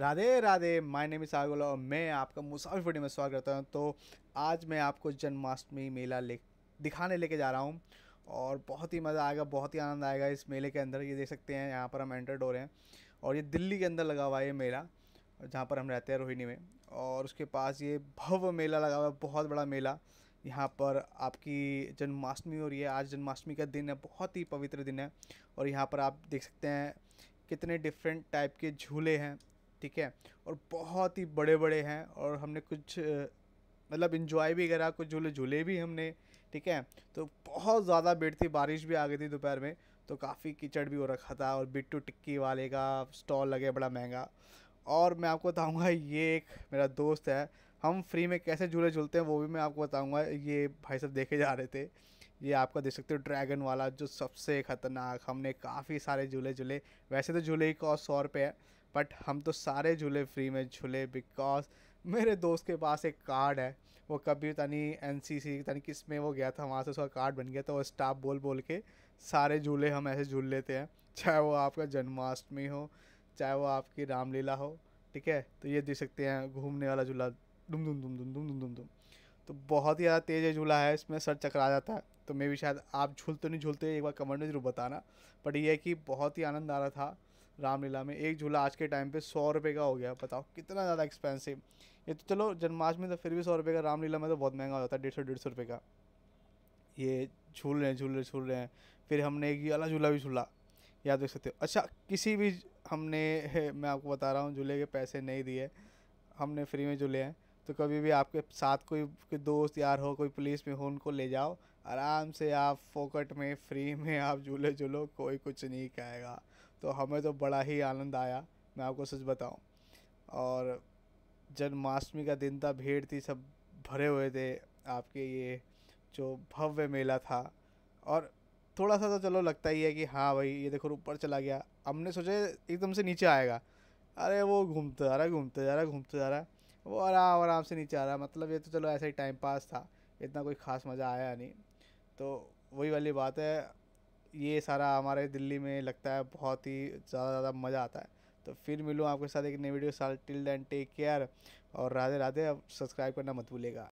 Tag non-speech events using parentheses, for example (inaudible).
Radhe Radhe my name इस आगोला और मैं आपका मुसाफिर वीडियो में स्वागत करता हूँ तो आज मैं आपको जन्माष्टमी मेला ले दिखाने लेके जा रहा हूँ और बहुत ही मज़ा आएगा बहुत ही आनंद आएगा इस मेले के अंदर ये देख सकते हैं यहाँ पर हम एंटर्ड हो रहे हैं और ये दिल्ली के अंदर लगा हुआ है ये मेला जहाँ पर हम रहते हैं रोहिणी में और उसके पास ये भव्य मेला लगा हुआ है बहुत बड़ा मेला यहाँ पर आपकी जन्माष्टमी हो रही है आज जन्माष्टमी का दिन है बहुत ही पवित्र दिन है और यहाँ पर आप देख सकते हैं कितने डिफरेंट टाइप के झूले हैं ठीक है और बहुत ही बड़े बड़े हैं और हमने कुछ मतलब इन्जॉय भी करा कुछ झूले झूले भी हमने ठीक है तो बहुत ज़्यादा भीड़ थी बारिश भी आ गई थी दोपहर में तो काफ़ी कीचड़ भी हो रखा था और बिट्टू टिक्की वाले का स्टॉल लगे बड़ा महंगा और मैं आपको बताऊंगा ये एक मेरा दोस्त है हम फ्री में कैसे झूले झूलते हैं वो भी मैं आपको बताऊंगा ये भाई सब देखे जा रहे थे ये आपका देख सकते हो ड्रैगन वाला जो सबसे ख़तरनाक हमने काफ़ी सारे झूले झूले वैसे तो झूले ही कॉस्ट सौ रुपये है बट हम तो सारे झूले फ्री में झूले बिकॉज मेरे दोस्त के पास एक कार्ड है वो कभी तनी एन सी सी तनी किस में वो गया था वहाँ से उसका कार्ड बन गया तो वो स्टाफ बोल बोल के सारे झूले हम ऐसे झूल लेते हैं चाहे वो आपका जन्माष्टमी हो चाहे वो आपकी रामलीला हो ठीक है तो ये देख सकते हैं घूमने वाला झूला दुम दुम दुम दुम दुम दुम दुम दुम तो बहुत ही ज़्यादा तेज़ झूला है इसमें सर चकरा जाता है तो मे भी शायद आप झूलते नहीं झूलते एक बार कमेंट में ज़रूर बताना बट ये है कि बहुत ही आनंद आ रहा था रामलीला में एक झूला आज के टाइम पे सौ रुपये का हो गया बताओ कितना ज़्यादा एक्सपेंसिव ये तो चलो जन्माष्टमी तो फिर भी सौ रुपये का रामलीला में तो बहुत महंगा हो जाता है डेढ़ सौ डेढ़ सौ रुपये का ये झूल रहे हैं झूल रहे झूल रहे हैं फिर हमने एक ये वाला झूला भी झूला याद रख सकते हो अच्छा किसी भी हमने (laughs) मैं आपको बता रहा हूँ झूले के पैसे नहीं दिए हमने फ्री में झूले हैं तो कभी भी आपके साथ कोई कोई दोस्त यार हो कोई पुलिस में हो उनको ले जाओ आराम से आप फोकट में फ्री में आप झूले झूलो कोई कुछ नहीं कहेगा तो हमें तो बड़ा ही आनंद आया मैं आपको सच बताऊं और जन्माष्टमी का दिन था भीड़ थी सब भरे हुए थे आपके ये जो भव्य मेला था और थोड़ा सा तो चलो लगता ही है कि हाँ भाई ये देखो ऊपर चला गया हमने सोचा एकदम से नीचे आएगा अरे वो घूमते जा रहा है घूमते जा रहा है घूमते जा रहा है वो आराम आराम से नीचे आ रहा मतलब ये तो चलो ऐसा ही टाइम पास था इतना कोई ख़ास मज़ा आया नहीं तो वही वाली बात है ये सारा हमारे दिल्ली में लगता है बहुत ही ज़्यादा ज़्यादा मज़ा आता है तो फिर मिलूँ आपके साथ एक नई वीडियो साल टिल दैन टेक केयर और राधे राधे अब सब्सक्राइब करना मत भूलेगा